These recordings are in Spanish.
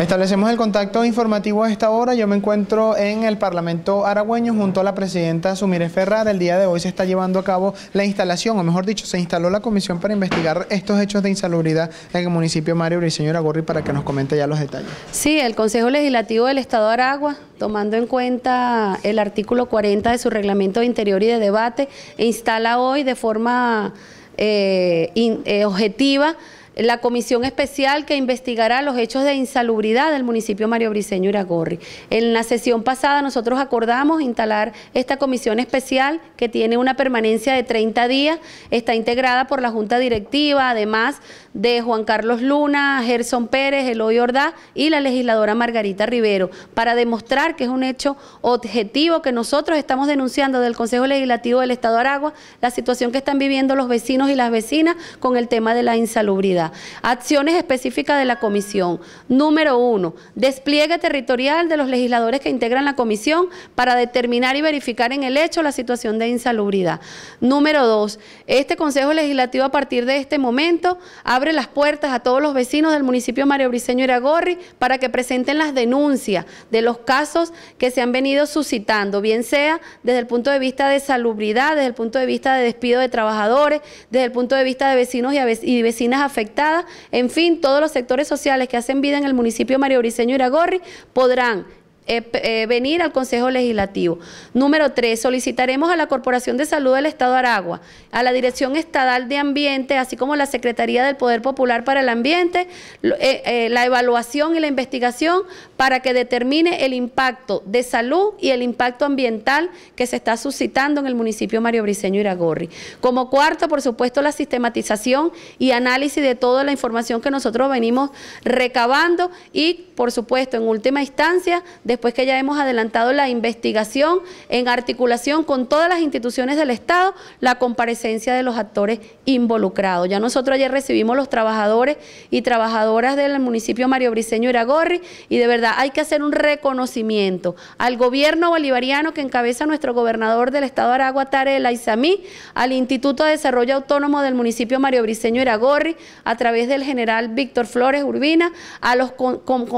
Establecemos el contacto informativo a esta hora. Yo me encuentro en el Parlamento Aragüeño junto a la presidenta Sumire Ferrar. El día de hoy se está llevando a cabo la instalación, o mejor dicho, se instaló la comisión para investigar estos hechos de insalubridad en el municipio Mario Señora Gorri para que nos comente ya los detalles. Sí, el Consejo Legislativo del Estado de Aragua, tomando en cuenta el artículo 40 de su reglamento de interior y de debate, e instala hoy de forma eh, eh, objetiva la comisión especial que investigará los hechos de insalubridad del municipio Mario Briceño Iragorri. En la sesión pasada nosotros acordamos instalar esta comisión especial que tiene una permanencia de 30 días, está integrada por la Junta Directiva, además de Juan Carlos Luna, Gerson Pérez, Eloy Ordaz y la legisladora Margarita Rivero, para demostrar que es un hecho objetivo que nosotros estamos denunciando del Consejo Legislativo del Estado de Aragua, la situación que están viviendo los vecinos y las vecinas con el tema de la insalubridad. Acciones específicas de la comisión. Número uno, despliegue territorial de los legisladores que integran la comisión para determinar y verificar en el hecho la situación de insalubridad. Número dos, este Consejo Legislativo a partir de este momento abre las puertas a todos los vecinos del municipio Mario Briceño Iragorri para que presenten las denuncias de los casos que se han venido suscitando, bien sea desde el punto de vista de salubridad, desde el punto de vista de despido de trabajadores, desde el punto de vista de vecinos y, vecinas afectadas, en fin, todos los sectores sociales que hacen vida en el municipio Mario Briceño Iragorri podrán eh, eh, venir al Consejo Legislativo. Número tres, solicitaremos a la Corporación de Salud del Estado de Aragua, a la Dirección Estadal de Ambiente, así como a la Secretaría del Poder Popular para el Ambiente, eh, la evaluación y la investigación para que determine el impacto de salud y el impacto ambiental que se está suscitando en el municipio Mario Briceño Iragorri. Como cuarto, por supuesto, la sistematización y análisis de toda la información que nosotros venimos recabando y, por supuesto, en última instancia, de después que ya hemos adelantado la investigación en articulación con todas las instituciones del Estado, la comparecencia de los actores involucrados. Ya nosotros ayer recibimos los trabajadores y trabajadoras del municipio Mario Briceño Iragorri y de verdad hay que hacer un reconocimiento al gobierno bolivariano que encabeza nuestro gobernador del Estado Aragua, Tare al Instituto de Desarrollo Autónomo del municipio Mario Briceño Iragorri, a través del general Víctor Flores Urbina, a los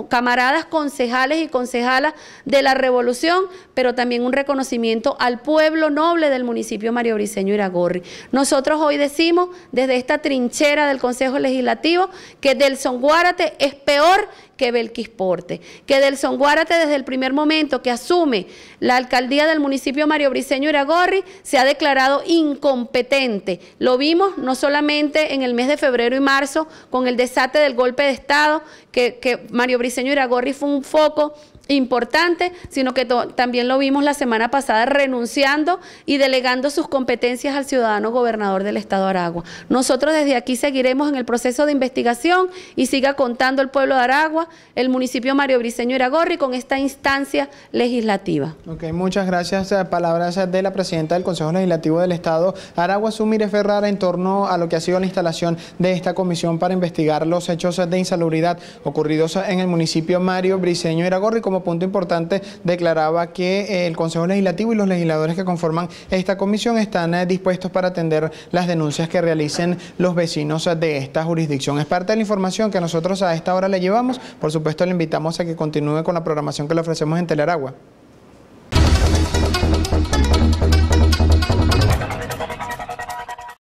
camaradas concejales y concejalas de la revolución, pero también un reconocimiento al pueblo noble del municipio Mario Briceño Iragorri. Nosotros hoy decimos desde esta trinchera del Consejo Legislativo que Delson Guárate es peor que Belquisporte, que Delson Guárate desde el primer momento que asume la alcaldía del municipio Mario Briceño Iragorri se ha declarado incompetente. Lo vimos no solamente en el mes de febrero y marzo con el desate del golpe de Estado, que, que Mario Briceño Iragorri fue un foco importante, sino que también lo vimos la semana pasada renunciando y delegando sus competencias al ciudadano gobernador del Estado de Aragua. Nosotros desde aquí seguiremos en el proceso de investigación y siga contando el pueblo de Aragua el municipio Mario Briceño Iragorri con esta instancia legislativa. Ok, muchas gracias. Eh, palabras eh, de la presidenta del Consejo Legislativo del Estado, Aragua Sumire Ferrara, en torno a lo que ha sido la instalación de esta comisión para investigar los hechos de insalubridad ocurridos en el municipio Mario Briceño Iragorri. Como punto importante, declaraba que eh, el Consejo Legislativo y los legisladores que conforman esta comisión están dispuestos para atender las denuncias que realicen los vecinos de esta jurisdicción. Es parte de la información que nosotros a esta hora le llevamos. Por supuesto, le invitamos a que continúe con la programación que le ofrecemos en Teleragua.